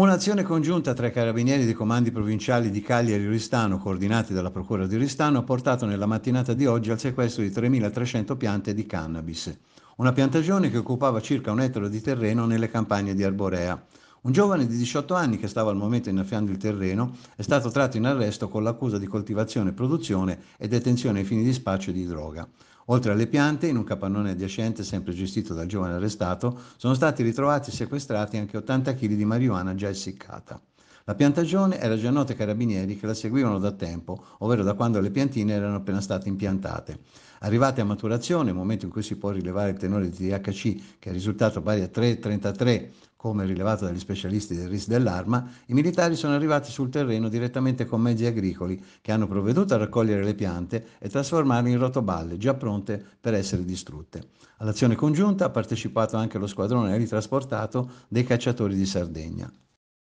Un'azione congiunta tra i carabinieri dei comandi provinciali di Cagliari e Ristano, coordinati dalla Procura di Ristano, ha portato nella mattinata di oggi al sequestro di 3.300 piante di cannabis, una piantagione che occupava circa un ettaro di terreno nelle campagne di Arborea. Un giovane di 18 anni che stava al momento innaffiando il terreno è stato tratto in arresto con l'accusa di coltivazione, produzione e detenzione ai fini di spaccio di droga. Oltre alle piante, in un capannone adiacente, sempre gestito dal giovane arrestato, sono stati ritrovati e sequestrati anche 80 kg di marijuana già essiccata. La piantagione era già nota ai carabinieri che la seguivano da tempo, ovvero da quando le piantine erano appena state impiantate. Arrivate a maturazione, momento in cui si può rilevare il tenore di THC che è risultato pari a 3,33 come rilevato dagli specialisti del RIS dell'Arma, i militari sono arrivati sul terreno direttamente con mezzi agricoli che hanno provveduto a raccogliere le piante e trasformarle in rotoballe già pronte per essere distrutte. All'azione congiunta ha partecipato anche lo squadrone elitrasportato dei cacciatori di Sardegna.